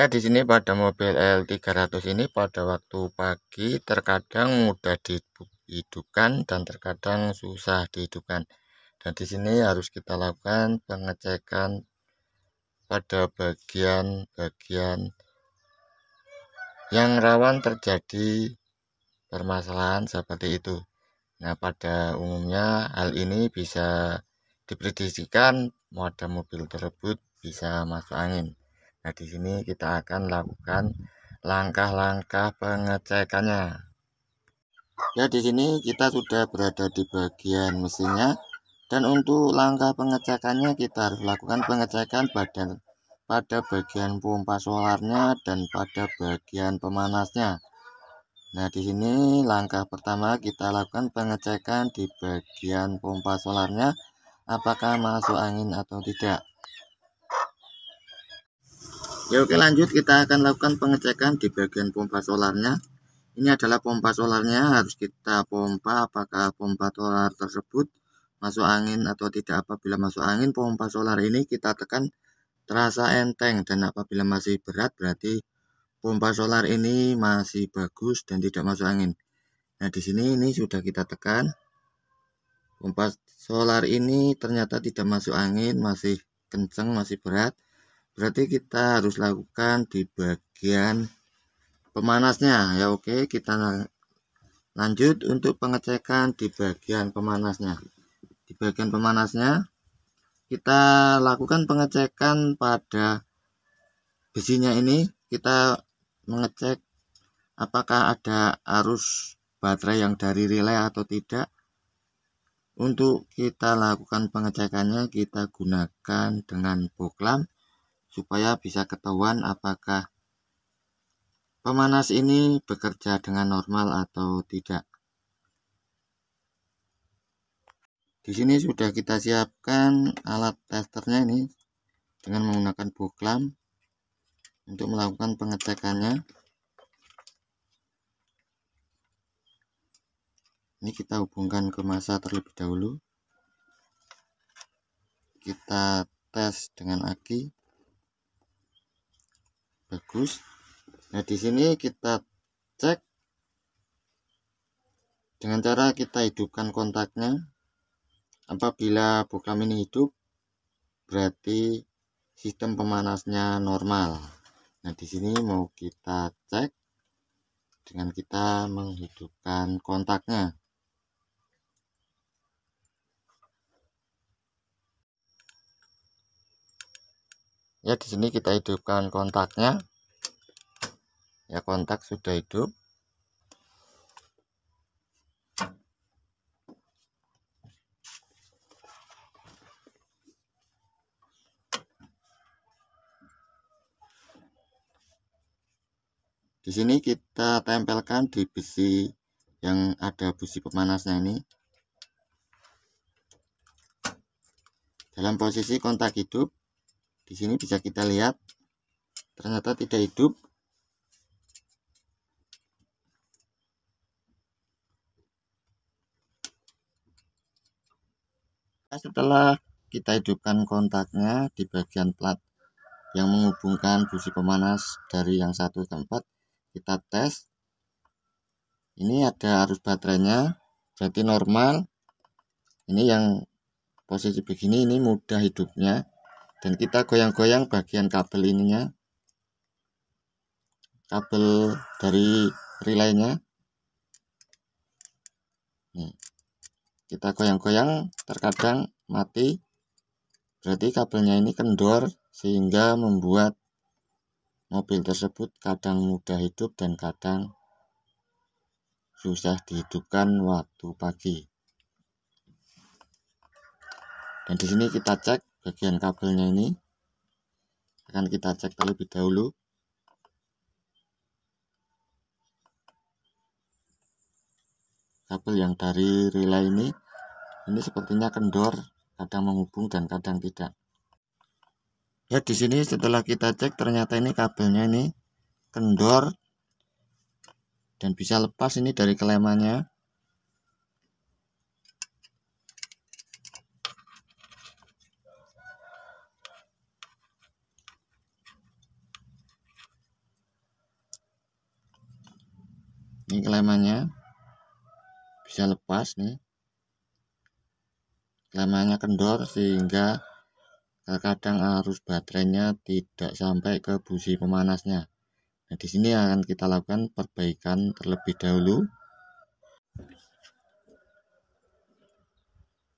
Ya, di sini pada mobil L300 ini pada waktu pagi terkadang mudah dihidupkan dan terkadang susah dihidupkan. Dan di sini harus kita lakukan pengecekan pada bagian-bagian yang rawan terjadi permasalahan seperti itu. Nah, pada umumnya hal ini bisa diprediksikan pada mobil tersebut bisa masuk angin. Nah, di sini kita akan lakukan langkah-langkah pengecekannya. Ya, di sini kita sudah berada di bagian mesinnya dan untuk langkah pengecekannya kita harus lakukan pengecekan badan pada bagian pompa solarnya dan pada bagian pemanasnya. Nah, di sini langkah pertama kita lakukan pengecekan di bagian pompa solarnya apakah masuk angin atau tidak ya oke lanjut kita akan lakukan pengecekan di bagian pompa solarnya ini adalah pompa solarnya harus kita pompa apakah pompa solar tersebut masuk angin atau tidak apabila masuk angin pompa solar ini kita tekan terasa enteng dan apabila masih berat berarti pompa solar ini masih bagus dan tidak masuk angin nah di sini ini sudah kita tekan pompa solar ini ternyata tidak masuk angin masih kenceng masih berat berarti kita harus lakukan di bagian pemanasnya ya oke kita lanjut untuk pengecekan di bagian pemanasnya di bagian pemanasnya kita lakukan pengecekan pada besinya ini kita mengecek apakah ada arus baterai yang dari relay atau tidak untuk kita lakukan pengecekannya kita gunakan dengan boklam supaya bisa ketahuan apakah pemanas ini bekerja dengan normal atau tidak. Di sini sudah kita siapkan alat testernya ini dengan menggunakan buklam untuk melakukan pengecekannya. Ini kita hubungkan ke masa terlebih dahulu. Kita tes dengan aki bagus nah di sini kita cek dengan cara kita hidupkan kontaknya apabila program ini hidup berarti sistem pemanasnya normal nah di sini mau kita cek dengan kita menghidupkan kontaknya ya di sini kita hidupkan kontaknya ya kontak sudah hidup di sini kita tempelkan di besi yang ada busi pemanasnya ini dalam posisi kontak hidup di sini bisa kita lihat ternyata tidak hidup nah, setelah kita hidupkan kontaknya di bagian plat yang menghubungkan busi pemanas dari yang satu ke kita tes ini ada arus baterainya jadi normal ini yang posisi begini ini mudah hidupnya dan kita goyang-goyang bagian kabel ininya kabel dari relaynya kita goyang-goyang terkadang mati berarti kabelnya ini kendor sehingga membuat mobil tersebut kadang mudah hidup dan kadang susah dihidupkan waktu pagi dan di sini kita cek bagian kabelnya ini akan kita cek terlebih dahulu kabel yang dari relay ini ini sepertinya kendor kadang menghubung dan kadang tidak ya di sini setelah kita cek ternyata ini kabelnya ini kendor dan bisa lepas ini dari kelemannya ini kelemannya bisa lepas nih kelemannya kendor sehingga terkadang arus baterainya tidak sampai ke busi pemanasnya nah di sini akan kita lakukan perbaikan terlebih dahulu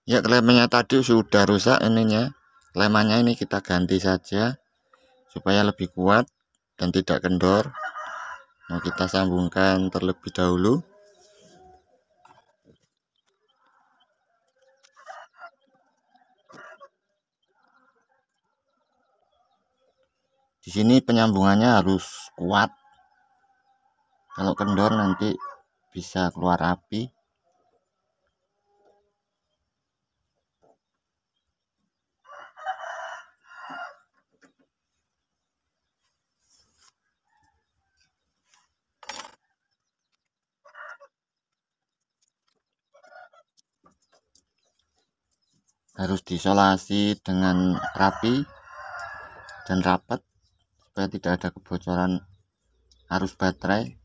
ya kelemannya tadi sudah rusak ininya kelemannya ini kita ganti saja supaya lebih kuat dan tidak kendor Nah, kita sambungkan terlebih dahulu. Di sini penyambungannya harus kuat. Kalau kendor nanti bisa keluar api. harus diisolasi dengan rapi dan rapat supaya tidak ada kebocoran arus baterai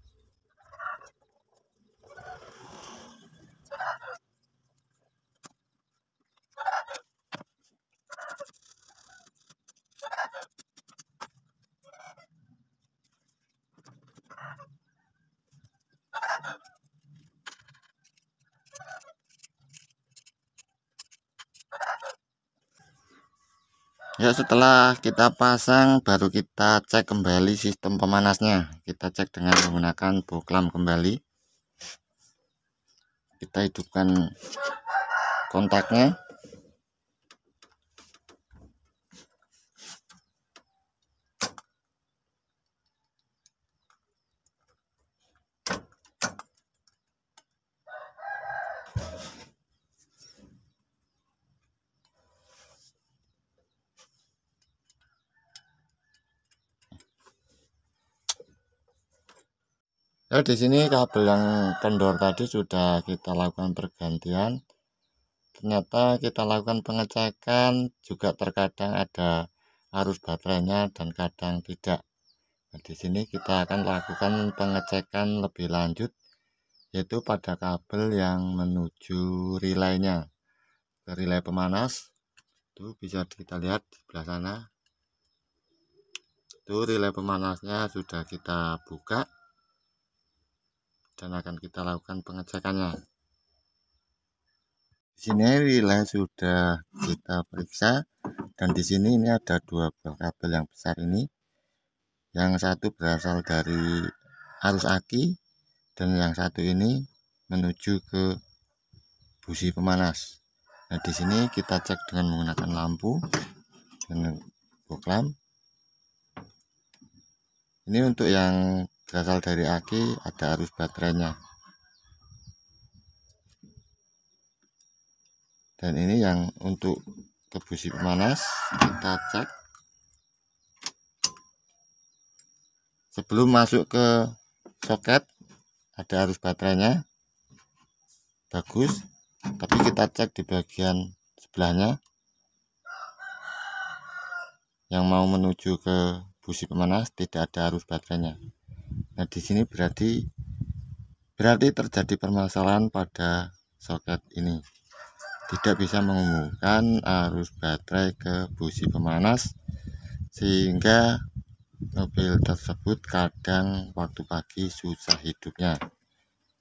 ya setelah kita pasang baru kita cek kembali sistem pemanasnya kita cek dengan menggunakan boklam kembali kita hidupkan kontaknya ya di sini kabel yang kendor tadi sudah kita lakukan pergantian ternyata kita lakukan pengecekan juga terkadang ada arus baterainya dan kadang tidak nah, di sini kita akan lakukan pengecekan lebih lanjut yaitu pada kabel yang menuju relaynya ke relay pemanas itu bisa kita lihat di sebelah sana itu relay pemanasnya sudah kita buka dan akan kita lakukan pengecekannya di sini relay sudah kita periksa dan di sini ini ada dua buah kabel yang besar ini yang satu berasal dari arus aki dan yang satu ini menuju ke busi pemanas nah di sini kita cek dengan menggunakan lampu dengan buklam. ini untuk yang berasal dari aki ada arus baterainya dan ini yang untuk ke busi pemanas kita cek sebelum masuk ke soket ada arus baterainya bagus tapi kita cek di bagian sebelahnya yang mau menuju ke busi pemanas tidak ada arus baterainya Nah, di sini berarti berarti terjadi permasalahan pada soket ini. Tidak bisa mengumumkan arus baterai ke busi pemanas sehingga mobil tersebut kadang waktu pagi susah hidupnya.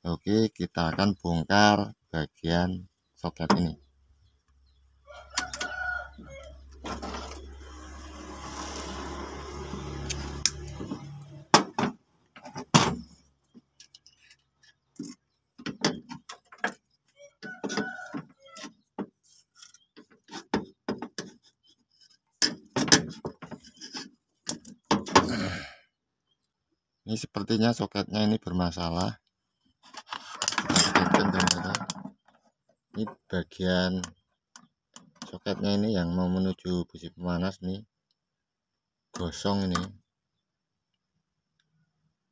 Oke, kita akan bongkar bagian soket ini. ini sepertinya soketnya ini bermasalah ini bagian soketnya ini yang mau menuju busi pemanas nih gosong ini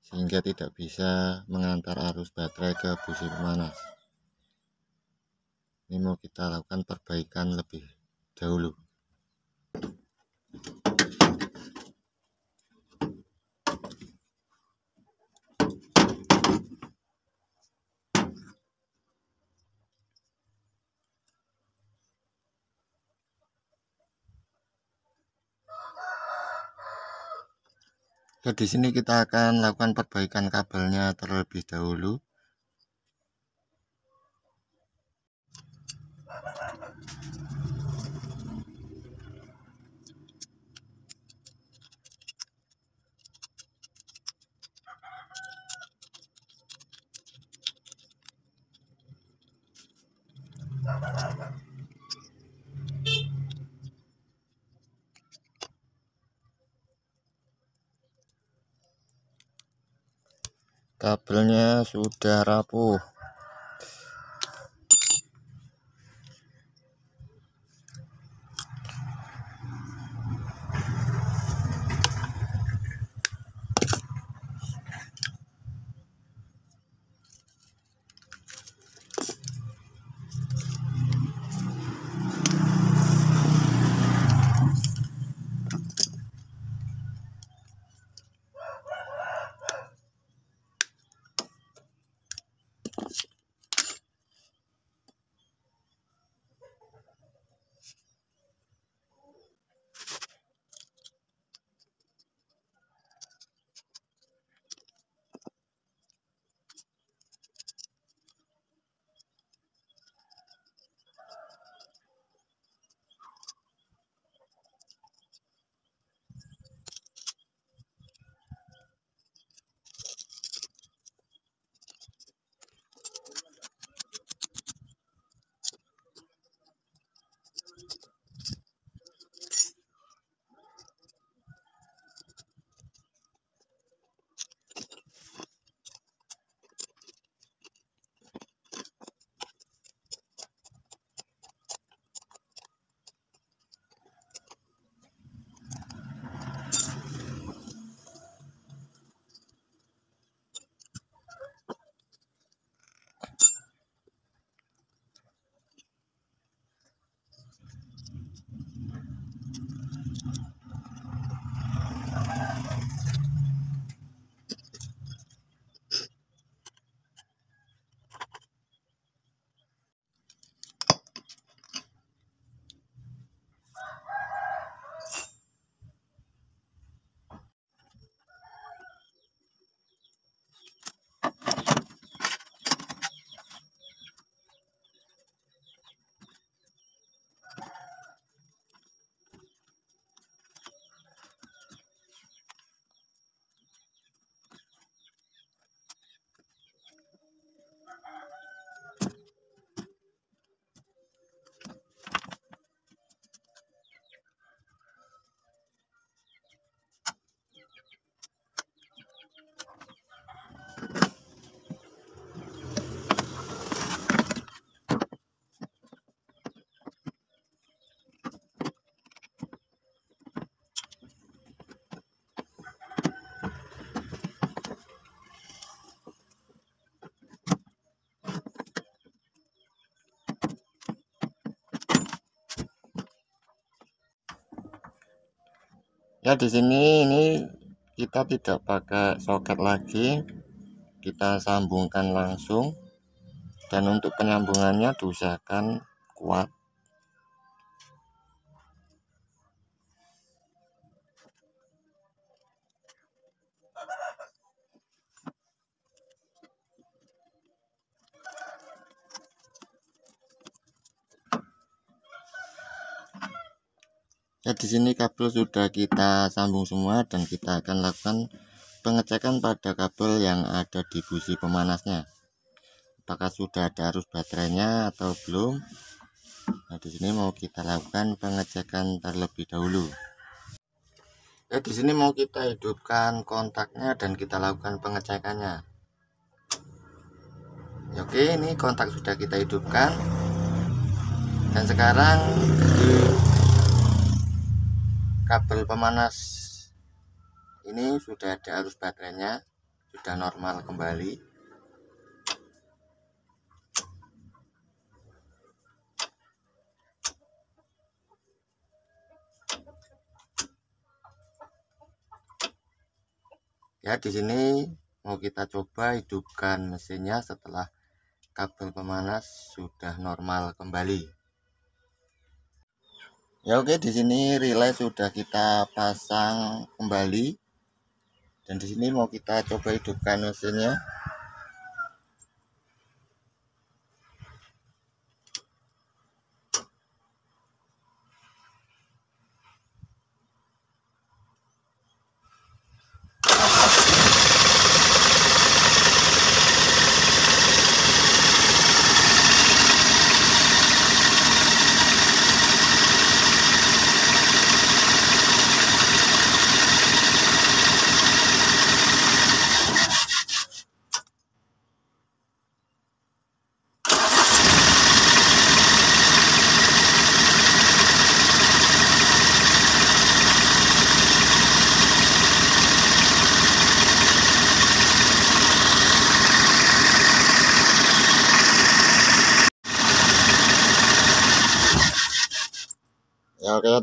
sehingga tidak bisa mengantar arus baterai ke busi pemanas ini mau kita lakukan perbaikan lebih dahulu Jadi di sini kita akan lakukan perbaikan kabelnya terlebih dahulu kabelnya sudah rapuh ya di sini ini kita tidak pakai soket lagi kita sambungkan langsung dan untuk penyambungannya diusahakan kuat ya di sini kabel sudah kita sambung semua dan kita akan lakukan pengecekan pada kabel yang ada di busi pemanasnya apakah sudah ada arus baterainya atau belum nah di sini mau kita lakukan pengecekan terlebih dahulu ya di sini mau kita hidupkan kontaknya dan kita lakukan pengecekannya ya, oke ini kontak sudah kita hidupkan dan sekarang kabel pemanas ini sudah ada arus baterainya sudah normal kembali ya di sini mau kita coba hidupkan mesinnya setelah kabel pemanas sudah normal kembali Ya oke di sini relay sudah kita pasang kembali dan di sini mau kita coba hidupkan mesinnya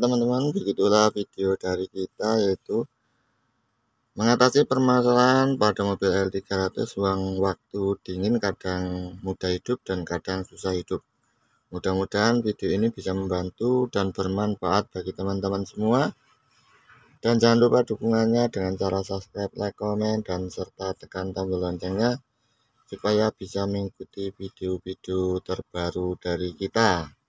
teman-teman begitulah video dari kita yaitu mengatasi permasalahan pada mobil L300 uang waktu dingin kadang mudah hidup dan kadang susah hidup mudah-mudahan video ini bisa membantu dan bermanfaat bagi teman-teman semua dan jangan lupa dukungannya dengan cara subscribe, like, komen, dan serta tekan tombol loncengnya supaya bisa mengikuti video-video terbaru dari kita.